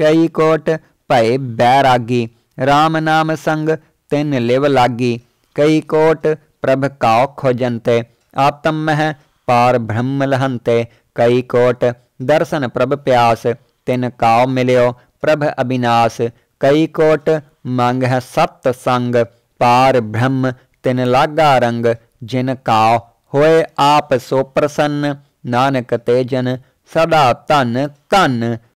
कई कोट भय बैरागी राम नाम संग तिन लिव लागी कई कोट प्रभ काओ खोजन्ते आपतम मह पार ब्रह्म लहंते कई कोट दर्शन प्रभ प्यास तिन काओ मिल्यो प्रभ अविनाश कई कोट मंग है सत संग पार ब्रह्म तिन लागा रंग जिन काओ होए आप सो प्रसन्न नानक तेजन सदा धन धन